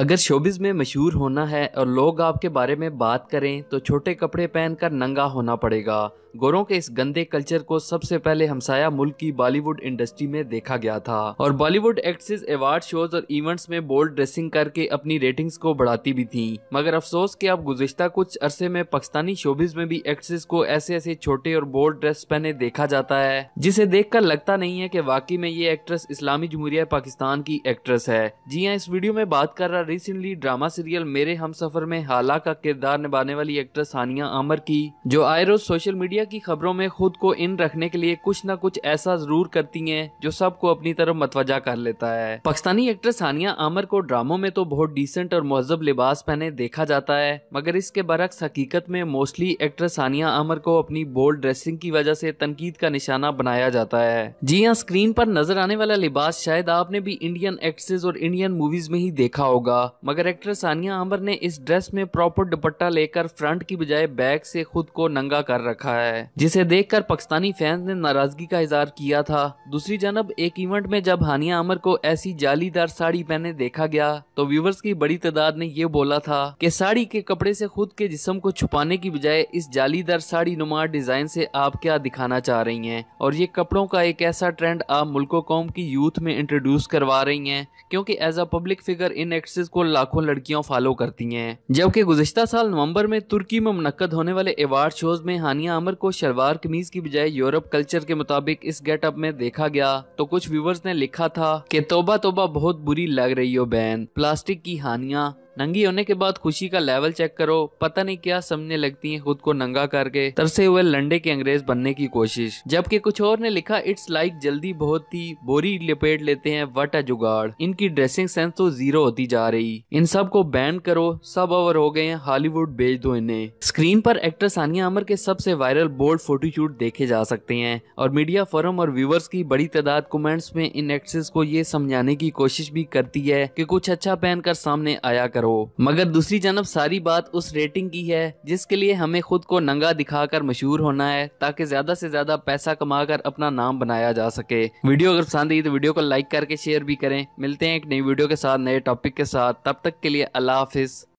अगर शोबिज में मशहूर होना है और लोग आपके बारे में बात करें तो छोटे कपड़े पहनकर नंगा होना पड़ेगा गोरों के इस गंदे कल्चर को सबसे पहले हमसाया मुल्क की बॉलीवुड इंडस्ट्री में देखा गया था और बॉलीवुड एक्ट्रेस अवार्ड शोज और इवेंट्स में बोल्ड ड्रेसिंग करके अपनी रेटिंग्स को बढ़ाती भी थी मगर अफसोस के अब गुजश्ता कुछ अरसे में पाकिस्तानी शोबिज में भी एक्ट्रेस को ऐसे ऐसे छोटे और बोल्ड ड्रेस पहने देखा जाता है जिसे देख कर लगता नहीं है की वाकई में ये एक्ट्रेस इस्लामी जमहूरिया पाकिस्तान की एक्ट्रेस है जी हाँ इस वीडियो में बात कर रहा रिसेंटली ड्रामा सीरियल मेरे हम सफर में हाला का किरदार निभाने वाली एक्ट्रेस सानिया आमर की जो आए रोज सोशल मीडिया की खबरों में खुद को इन रखने के लिए कुछ न कुछ ऐसा जरूर करती है जो सबको अपनी तरफ मतवजा कर लेता है पाकिस्तानी एक्ट्रेस सानिया आमर को ड्रामो में तो बहुत डिसेंट और महजब लिबास पहने देखा जाता है मगर इसके बरक्स हकीकत में मोस्टली एक्ट्रेस सानिया आमर को अपनी बोल्ड ड्रेसिंग की वजह से तनकीद का निशाना बनाया जाता है जी हाँ स्क्रीन पर नजर आने वाला लिबास शायद आपने भी इंडियन एक्ट्रेस और इंडियन मूवीज में ही देखा होगा मगर एक्ट्रेस सानिया आमर ने इस ड्रेस में प्रॉपर दुपट्टा लेकर फ्रंट की बजाय बैक से खुद को नंगा कर रखा है जिसे देखकर पाकिस्तानी फैंस ने नाराजगी का इजहार किया था दूसरी जनब एक इवेंट में जब हानिया आमर को ऐसी जालीदार साड़ी पहने देखा गया तो व्यूवर्स की बड़ी तादाद ने यह बोला था कि साड़ी के कपड़े से खुद के जिसम को छुपाने की बजाय इस जालीदार साड़ी नुमा डिजाइन से आप क्या दिखाना चाह रही है और ये कपड़ों का एक ऐसा ट्रेंड आप मुल्को कौम की यूथ में इंट्रोड्यूस करवा रही है क्योंकि एज अ पब्लिक फिगर इन एक्ट्रेस एक्ट्रेसेस को लाखों लड़कियां फॉलो करती हैं जबकि गुजशत साल नवंबर में तुर्की में मुनद होने वाले अवार्ड शोज में हानिया अमर को शलवार कमीज की बजाय यूरोप कल्चर के मुताबिक इस गेटअप में देखा गया तो कुछ व्यूवर्स ने लिखा था की तोबा तोबा बहुत बुरी लग रही हो बैन प्लास्टिक की हानिया नंगी होने के बाद खुशी का लेवल चेक करो पता नहीं क्या समझने लगती है खुद को नंगा करके तरसे हुए लंडे के अंग्रेज बनने की कोशिश जबकि कुछ और ने लिखा इट्स लाइक जल्दी बहुत ही बोरी लपेट लेते हैं वट अ जुगाड़ इनकी ड्रेसिंग सेंस तो जीरो होती जा रही इन सब को बैन करो सब ओवर हो गए हैं हॉलीवुड भेज दो इन्हें स्क्रीन पर एक्ट्रेस सानिया अमर के सबसे वायरल बोल्ड फोटोशूट देखे जा सकते हैं और मीडिया फॉरम और व्यूवर्स की बड़ी तादाद कमेंट्स में इन एक्ट्रेस को ये समझाने की कोशिश भी करती है कि कुछ अच्छा पहनकर सामने आया करो करो मगर दूसरी जानब सारी बात उस रेटिंग की है जिसके लिए हमें खुद को नंगा दिखाकर मशहूर होना है ताकि ज्यादा से ज्यादा पैसा कमा कर अपना नाम बनाया जा सके वीडियो अगर पसंद आई तो वीडियो को लाइक करके शेयर भी करें मिलते हैं एक नई वीडियो के साथ नए टॉपिक के साथ तब तक के लिए अल्लाह हाफिज